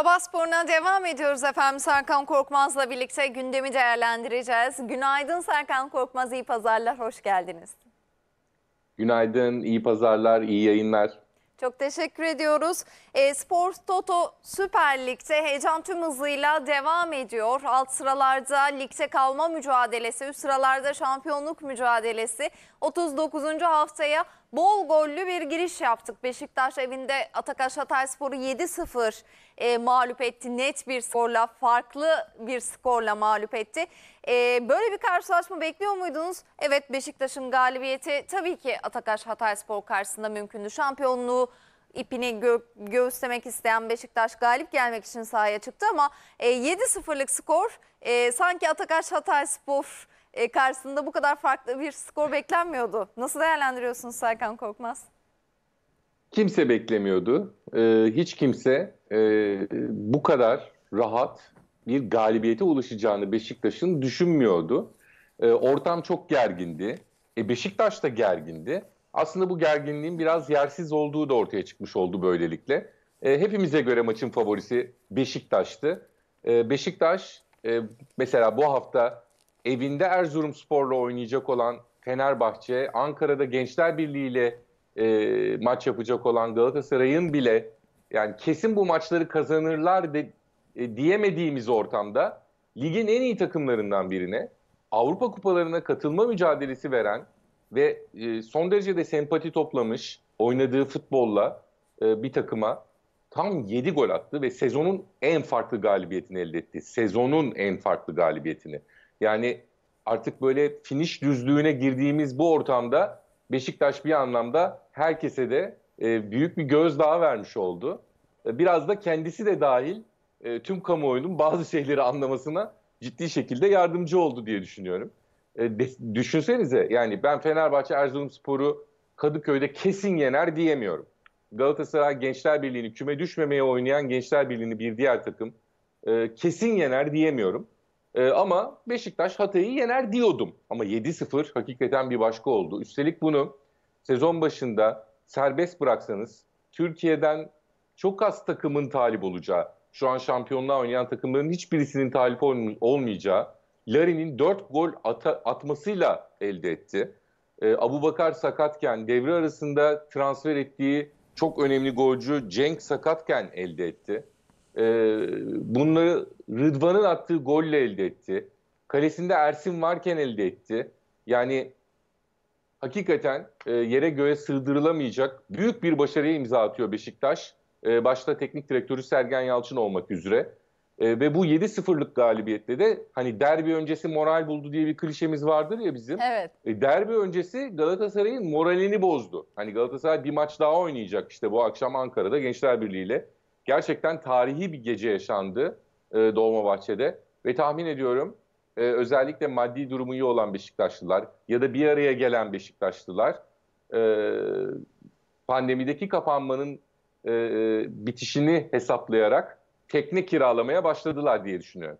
Sabah sporuna devam ediyoruz efendim. Serkan Korkmaz'la birlikte gündemi değerlendireceğiz. Günaydın Serkan Korkmaz, iyi pazarlar, hoş geldiniz. Günaydın, iyi pazarlar, iyi yayınlar. Çok teşekkür ediyoruz. E, Spor Toto Süper Lig'de heyecan tüm hızıyla devam ediyor. Alt sıralarda ligde kalma mücadelesi, üst sıralarda şampiyonluk mücadelesi. 39. haftaya Bol gollü bir giriş yaptık. Beşiktaş evinde Atakaş Hatayspor'u 7-0 e, mağlup etti. Net bir skorla, farklı bir skorla mağlup etti. E, böyle bir karşılaşma bekliyor muydunuz? Evet Beşiktaş'ın galibiyeti tabii ki Atakaş Hatayspor karşısında mümkündü. Şampiyonluğu ipini gö göğüslemek isteyen Beşiktaş galip gelmek için sahaya çıktı ama e, 7-0'lık skor e, sanki Atakaş Hatayspor e, karşısında bu kadar farklı bir skor beklenmiyordu. Nasıl değerlendiriyorsunuz Serkan Korkmaz? Kimse beklemiyordu. Ee, hiç kimse e, bu kadar rahat bir galibiyete ulaşacağını Beşiktaş'ın düşünmüyordu. E, ortam çok gergindi. E, Beşiktaş da gergindi. Aslında bu gerginliğin biraz yersiz olduğu da ortaya çıkmış oldu böylelikle. E, hepimize göre maçın favorisi Beşiktaş'tı. E, Beşiktaş e, mesela bu hafta evinde Erzurumsporla oynayacak olan Fenerbahçe, Ankara'da Gençler Birliği ile e, maç yapacak olan Galatasaray'ın bile yani kesin bu maçları kazanırlar de, e, diyemediğimiz ortamda ligin en iyi takımlarından birine Avrupa kupalarına katılma mücadelesi veren ve e, son derece de sempati toplamış oynadığı futbolla e, bir takıma tam 7 gol attı ve sezonun en farklı galibiyetini elde etti. Sezonun en farklı galibiyetini. Yani artık böyle finish düzlüğüne girdiğimiz bu ortamda Beşiktaş bir anlamda herkese de e, büyük bir gözdağı vermiş oldu. E, biraz da kendisi de dahil e, tüm kamuoyunun bazı şeyleri anlamasına ciddi şekilde yardımcı oldu diye düşünüyorum. E, de, düşünsenize yani ben Fenerbahçe Erzurumspor'u Kadıköy'de kesin yener diyemiyorum. Galatasaray Gençler Birliği'ni küme düşmemeye oynayan Gençler Birliği'ni bir diğer takım e, kesin yener diyemiyorum. E, ama Beşiktaş Hatay'ı yener diyordum. Ama 7-0 hakikaten bir başka oldu. Üstelik bunu sezon başında serbest bıraksanız Türkiye'den çok az takımın talip olacağı, şu an şampiyonluğa oynayan takımların hiçbirisinin talip olmayacağı, Larin'in 4 gol ata atmasıyla elde etti. E, ee, Abu Bakar sakatken devre arasında transfer ettiği çok önemli golcü Cenk sakatken elde etti. E, bunları Rıdvan'ın attığı golle elde etti. Kalesinde Ersin varken elde etti. Yani hakikaten e, yere göğe sığdırılamayacak büyük bir başarıya imza atıyor Beşiktaş. E, başta teknik direktörü Sergen Yalçın olmak üzere. E, ve bu 7-0'lık galibiyetle de hani derbi öncesi moral buldu diye bir klişemiz vardır ya bizim. Evet. E, derbi öncesi Galatasaray'ın moralini bozdu. Hani Galatasaray bir maç daha oynayacak işte bu akşam Ankara'da Gençler Birliği ile gerçekten tarihi bir gece yaşandı e, Dolmabahçe'de ve tahmin ediyorum e, özellikle maddi durumu iyi olan Beşiktaşlılar ya da bir araya gelen Beşiktaşlılar e, pandemideki kapanmanın e, e bitişini hesaplayarak tekne kiralamaya başladılar diye düşünüyorum.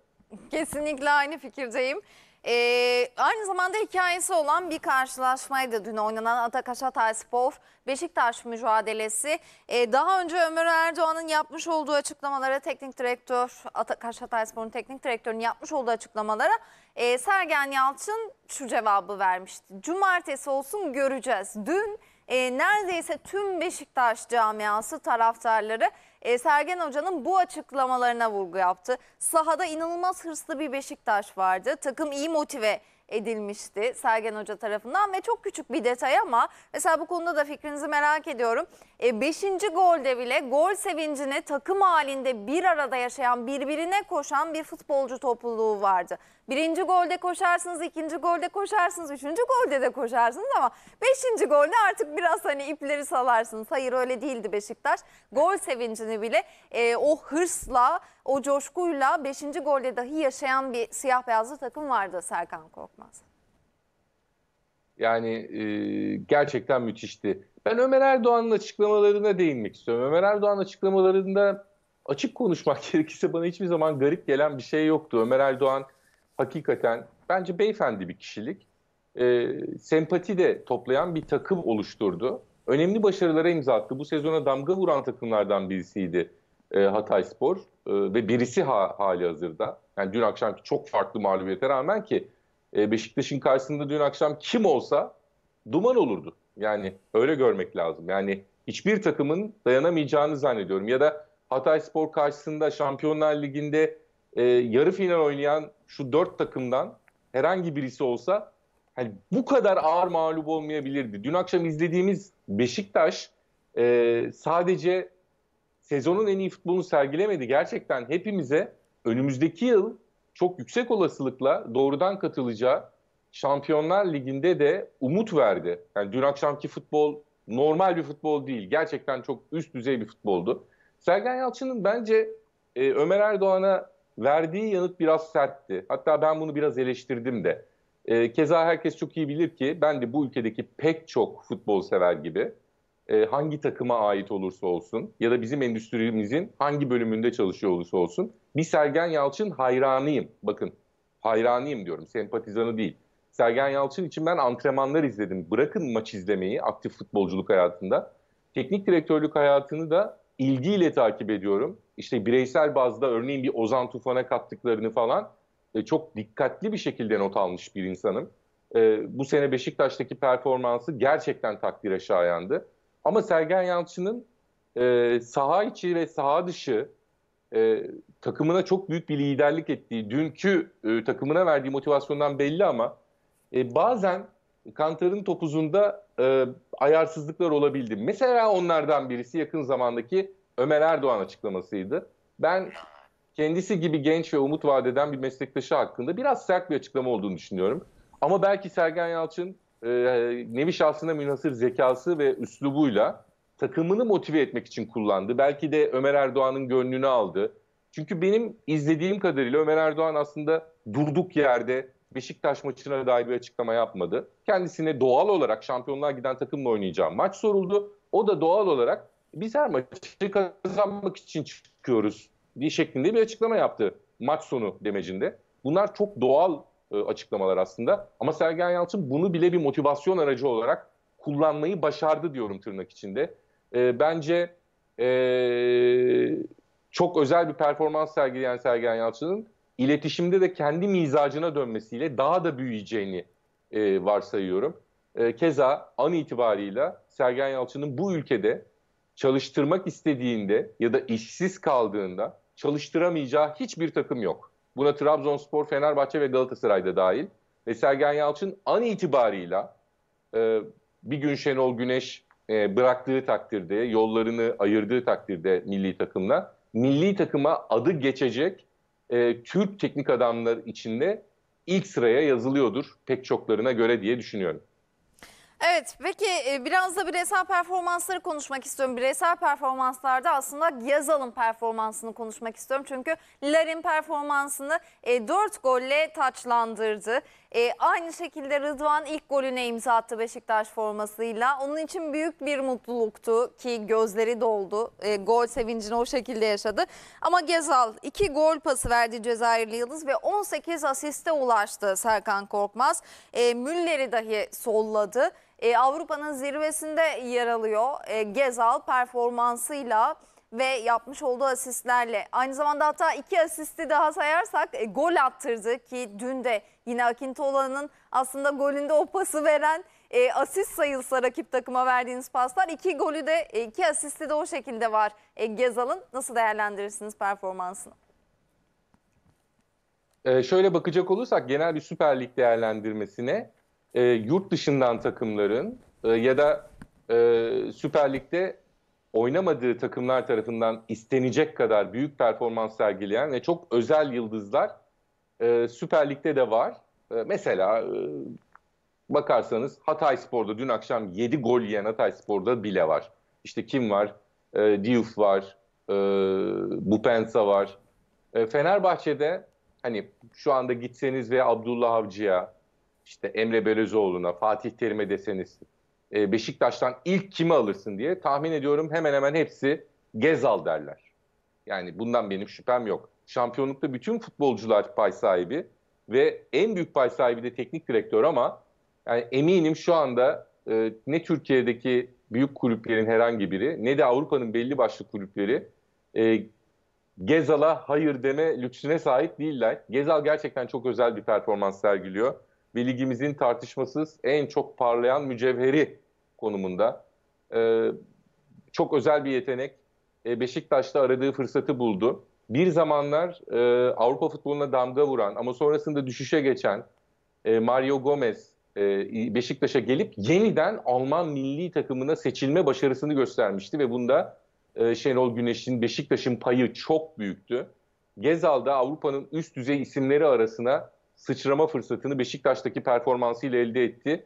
Kesinlikle aynı fikirdeyim. Ee, aynı zamanda hikayesi olan bir karşılaşmaydı dün oynanan Atakaş Hatay Spor Beşiktaş mücadelesi. Ee, daha önce Ömer Erdoğan'ın yapmış olduğu açıklamalara teknik direktör Atakaş Hatay Spor'un teknik direktörünün yapmış olduğu açıklamalara e, Sergen Yalçın şu cevabı vermişti. Cumartesi olsun göreceğiz. Dün e, neredeyse tüm Beşiktaş camiası taraftarları e, Sergen Hoca'nın bu açıklamalarına vurgu yaptı. Sahada inanılmaz hırslı bir Beşiktaş vardı. Takım iyi motive edilmişti Sergen Hoca tarafından ve çok küçük bir detay ama mesela bu konuda da fikrinizi merak ediyorum. E, beşinci golde bile gol sevincine takım halinde bir arada yaşayan birbirine koşan bir futbolcu topluluğu vardı. Birinci golde koşarsınız, ikinci golde koşarsınız, üçüncü golde de koşarsınız ama beşinci golde artık biraz hani ipleri salarsınız. Hayır öyle değildi Beşiktaş. Gol sevincini bile e, o hırsla o coşkuyla 5. golde dahi yaşayan bir siyah beyazlı takım vardı Serkan Korkmaz. Yani e, gerçekten müthişti. Ben Ömer Erdoğan'ın açıklamalarına değinmek istiyorum. Ömer Erdoğan açıklamalarında açık konuşmak gerekirse bana hiçbir zaman garip gelen bir şey yoktu. Ömer Erdoğan hakikaten bence beyefendi bir kişilik. E, sempati de toplayan bir takım oluşturdu. Önemli başarılara imza attı. Bu sezona damga vuran takımlardan birisiydi e, Hatay Spor e, ve birisi ha, hali hazırda. Yani dün akşamki çok farklı mağlubiyete rağmen ki e, Beşiktaş'ın karşısında dün akşam kim olsa duman olurdu. Yani öyle görmek lazım. Yani hiçbir takımın dayanamayacağını zannediyorum. Ya da Hatay Spor karşısında Şampiyonlar Ligi'nde e, yarı final oynayan şu dört takımdan herhangi birisi olsa hani bu kadar ağır mağlup olmayabilirdi. Dün akşam izlediğimiz Beşiktaş e, sadece sezonun en iyi futbolunu sergilemedi. Gerçekten hepimize önümüzdeki yıl çok yüksek olasılıkla doğrudan katılacağı Şampiyonlar Ligi'nde de umut verdi. Yani dün akşamki futbol normal bir futbol değil. Gerçekten çok üst düzey bir futboldu. Sergen Yalçın'ın bence e, Ömer Erdoğan'a verdiği yanıt biraz sertti. Hatta ben bunu biraz eleştirdim de. E, keza herkes çok iyi bilir ki ben de bu ülkedeki pek çok futbol sever gibi e, hangi takıma ait olursa olsun ya da bizim endüstrimizin hangi bölümünde çalışıyor olursa olsun bir Sergen Yalçın hayranıyım. Bakın hayranıyım diyorum sempatizanı değil. Sergen Yalçın için ben antrenmanlar izledim. Bırakın maç izlemeyi aktif futbolculuk hayatında. Teknik direktörlük hayatını da ilgiyle takip ediyorum. İşte bireysel bazda örneğin bir Ozan Tufan'a kattıklarını falan e, çok dikkatli bir şekilde not almış bir insanım. E, bu sene Beşiktaş'taki performansı gerçekten takdire şayandı. Ama Sergen Yalçın'ın e, saha içi ve saha dışı e, takımına çok büyük bir liderlik ettiği, dünkü e, takımına verdiği motivasyondan belli ama e, bazen Kantar'ın topuzunda e, ayarsızlıklar olabildi. Mesela onlardan birisi yakın zamandaki Ömer Erdoğan açıklamasıydı. Ben kendisi gibi genç ve umut vadeden bir meslektaşı hakkında biraz sert bir açıklama olduğunu düşünüyorum. Ama belki Sergen Yalçın e, nevi şahsına münhasır zekası ve üslubuyla takımını motive etmek için kullandı. Belki de Ömer Erdoğan'ın gönlünü aldı. Çünkü benim izlediğim kadarıyla Ömer Erdoğan aslında durduk yerde Beşiktaş maçına dair bir açıklama yapmadı. Kendisine doğal olarak şampiyonluğa giden takımla oynayacağım maç soruldu. O da doğal olarak biz her maçı kazanmak için çıkıyoruz diye şeklinde bir açıklama yaptı maç sonu demecinde. Bunlar çok doğal e, açıklamalar aslında. Ama Sergen Yalçın bunu bile bir motivasyon aracı olarak kullanmayı başardı diyorum tırnak içinde. E, bence e, çok özel bir performans sergileyen Sergen Yalçın'ın iletişimde de kendi mizacına dönmesiyle daha da büyüyeceğini e, varsayıyorum. E, keza an itibarıyla Sergen Yalçın'ın bu ülkede çalıştırmak istediğinde ya da işsiz kaldığında çalıştıramayacağı hiçbir takım yok. Buna Trabzonspor, Fenerbahçe ve Galatasaray da dahil. Ve Sergen Yalçın an itibarıyla e, bir gün Şenol Güneş e, bıraktığı takdirde, yollarını ayırdığı takdirde milli takımla, milli takıma adı geçecek e, Türk teknik adamlar içinde ilk sıraya yazılıyordur pek çoklarına göre diye düşünüyorum. Evet peki e, biraz da bireysel performansları konuşmak istiyorum. Bireysel performanslarda aslında yazalım performansını konuşmak istiyorum. Çünkü Larin performansını e, 4 golle taçlandırdı. E, aynı şekilde Rıdvan ilk golüne imza attı Beşiktaş formasıyla. Onun için büyük bir mutluluktu ki gözleri doldu. E, gol sevincini o şekilde yaşadı. Ama Gezal 2 gol pası verdi Cezayirli Yıldız ve 18 asiste ulaştı Serkan Korkmaz. E, Müller'i dahi solladı e, Avrupa'nın zirvesinde yer alıyor. E, Gezal performansıyla ve yapmış olduğu asistlerle. Aynı zamanda hatta iki asisti daha sayarsak e, gol attırdı ki dün de yine Akintola'nın aslında golünde o pası veren e, asist sayılsa rakip takıma verdiğiniz paslar. iki golü de e, iki asisti de o şekilde var e, Gezal'ın. Nasıl değerlendirirsiniz performansını? Ee, şöyle bakacak olursak genel bir Süper Lig değerlendirmesine e, yurt dışından takımların e, ya da e, Süper Lig'de oynamadığı takımlar tarafından istenecek kadar büyük performans sergileyen ve çok özel yıldızlar e, Süper Lig'de de var. E, mesela e, bakarsanız Hatay Spor'da dün akşam 7 gol yiyen Hatay Spor'da bile var. İşte kim var? E, Diouf var, e, Bupensa var. E, Fenerbahçe'de hani şu anda gitseniz ve Abdullah Avcı'ya işte Emre Belözoğlu'na, Fatih Terim'e deseniz e, Beşiktaş'tan ilk kimi alırsın diye tahmin ediyorum hemen hemen hepsi Gezal derler. Yani bundan benim şüphem yok. Şampiyonlukta bütün futbolcular pay sahibi ve en büyük pay sahibi de teknik direktör ama yani eminim şu anda e, ne Türkiye'deki büyük kulüplerin herhangi biri ne de Avrupa'nın belli başlı kulüpleri e, Gezal'a hayır deme lüksüne sahip değiller. Gezal gerçekten çok özel bir performans sergiliyor ve ligimizin tartışmasız en çok parlayan mücevheri konumunda. E, çok özel bir yetenek. E, Beşiktaş'ta aradığı fırsatı buldu. Bir zamanlar e, Avrupa futboluna damga vuran ama sonrasında düşüşe geçen e, Mario Gomez e, Beşiktaş'a gelip yeniden Alman milli takımına seçilme başarısını göstermişti ve bunda e, Şenol Güneş'in Beşiktaş'ın payı çok büyüktü. Gezal'da Avrupa'nın üst düzey isimleri arasına sıçrama fırsatını Beşiktaş'taki performansıyla elde etti.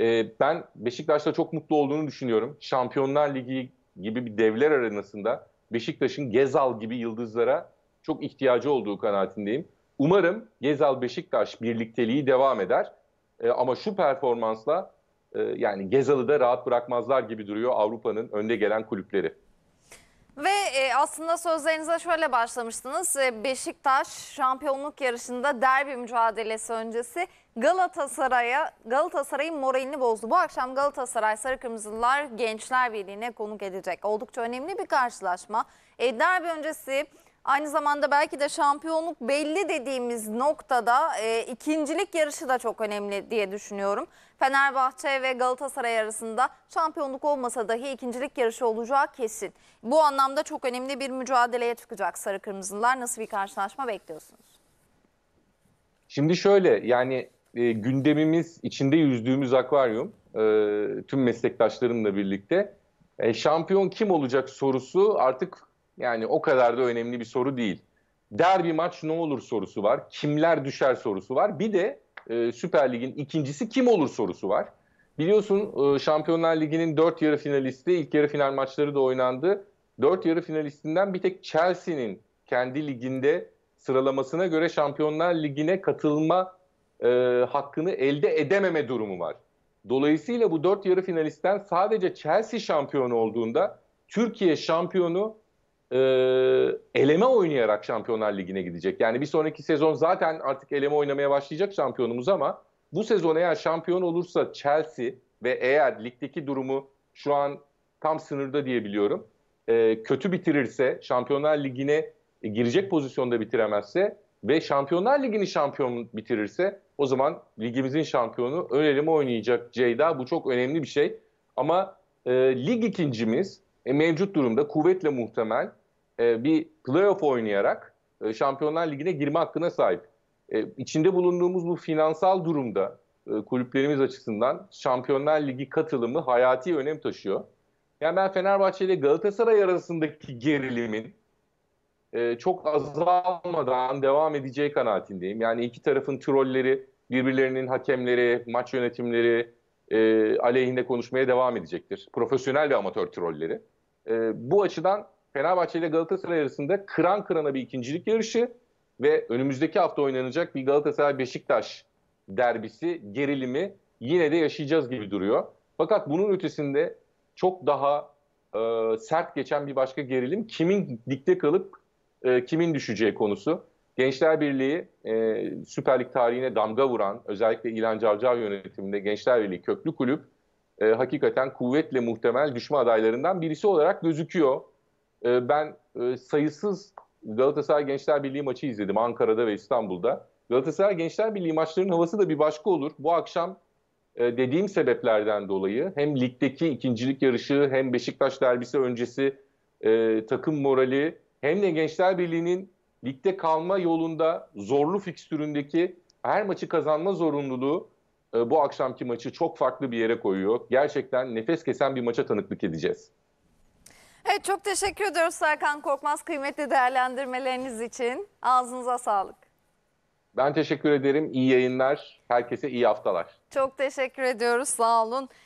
E, ben Beşiktaş'ta çok mutlu olduğunu düşünüyorum. Şampiyonlar Ligi gibi bir devler arenasında Beşiktaş'ın Gezal gibi yıldızlara çok ihtiyacı olduğu kanaatindeyim. Umarım Gezal-Beşiktaş birlikteliği devam eder. E, ama şu performansla e, yani Gezal'ı da rahat bırakmazlar gibi duruyor Avrupa'nın önde gelen kulüpleri. Ve e, aslında sözlerinize şöyle başlamıştınız. E, Beşiktaş şampiyonluk yarışında derbi mücadelesi öncesi Galatasaray'a Galatasaray'ın moralini bozdu. Bu akşam Galatasaray Sarı Kırmızılar Gençler Birliği'ne konuk edecek. Oldukça önemli bir karşılaşma. E, derbi öncesi Aynı zamanda belki de şampiyonluk belli dediğimiz noktada e, ikincilik yarışı da çok önemli diye düşünüyorum. Fenerbahçe ve Galatasaray arasında şampiyonluk olmasa dahi ikincilik yarışı olacağı kesin. Bu anlamda çok önemli bir mücadeleye çıkacak Sarı Kırmızılar. Nasıl bir karşılaşma bekliyorsunuz? Şimdi şöyle yani e, gündemimiz içinde yüzdüğümüz akvaryum e, tüm meslektaşlarımla birlikte e, şampiyon kim olacak sorusu artık yani o kadar da önemli bir soru değil. Derbi maç ne olur sorusu var. Kimler düşer sorusu var. Bir de e, Süper Lig'in ikincisi kim olur sorusu var. Biliyorsun e, Şampiyonlar Ligi'nin dört yarı finalisti, ilk yarı final maçları da oynandı. Dört yarı finalistinden bir tek Chelsea'nin kendi liginde sıralamasına göre Şampiyonlar Ligi'ne katılma e, hakkını elde edememe durumu var. Dolayısıyla bu dört yarı finalistten sadece Chelsea şampiyonu olduğunda Türkiye şampiyonu e, eleme oynayarak Şampiyonlar Ligi'ne gidecek. Yani bir sonraki sezon zaten artık eleme oynamaya başlayacak şampiyonumuz ama bu sezon eğer şampiyon olursa Chelsea ve eğer ligdeki durumu şu an tam sınırda diyebiliyorum e, kötü bitirirse, Şampiyonlar Ligi'ne girecek pozisyonda bitiremezse ve Şampiyonlar Ligi'ni şampiyon bitirirse o zaman ligimizin şampiyonu ön eleme oynayacak Ceyda. Bu çok önemli bir şey. Ama e, lig ikincimiz e, mevcut durumda kuvvetle muhtemel e, bir playoff oynayarak e, Şampiyonlar Ligi'ne girme hakkına sahip. E, içinde bulunduğumuz bu finansal durumda e, kulüplerimiz açısından Şampiyonlar Ligi katılımı hayati önem taşıyor. Yani ben Fenerbahçe ile Galatasaray arasındaki gerilimin e, çok azalmadan devam edeceği kanaatindeyim. Yani iki tarafın trolleri birbirlerinin hakemleri, maç yönetimleri e, aleyhinde konuşmaya devam edecektir. Profesyonel ve amatör trolleri. E, bu açıdan Fenerbahçe ile Galatasaray arasında kıran kırana bir ikincilik yarışı ve önümüzdeki hafta oynanacak bir Galatasaray-Beşiktaş derbisi gerilimi yine de yaşayacağız gibi duruyor. Fakat bunun ötesinde çok daha e, sert geçen bir başka gerilim kimin dikte kalıp e, kimin düşeceği konusu. Gençler Birliği e, Süper Lig tarihine damga vuran özellikle İlhan Cavcav yönetiminde Gençler Birliği köklü kulüp e, hakikaten kuvvetle muhtemel düşme adaylarından birisi olarak gözüküyor. E, ben e, sayısız Galatasaray Gençler Birliği maçı izledim Ankara'da ve İstanbul'da. Galatasaray Gençler Birliği maçlarının havası da bir başka olur. Bu akşam e, dediğim sebeplerden dolayı hem ligdeki ikincilik yarışı hem Beşiktaş derbisi öncesi e, takım morali hem de Gençler Birliği'nin ligde kalma yolunda zorlu fikstüründeki her maçı kazanma zorunluluğu e, bu akşamki maçı çok farklı bir yere koyuyor. Gerçekten nefes kesen bir maça tanıklık edeceğiz. Evet çok teşekkür ediyoruz Serkan Korkmaz kıymetli değerlendirmeleriniz için. Ağzınıza sağlık. Ben teşekkür ederim. İyi yayınlar. Herkese iyi haftalar. Çok teşekkür ediyoruz. Sağ olun.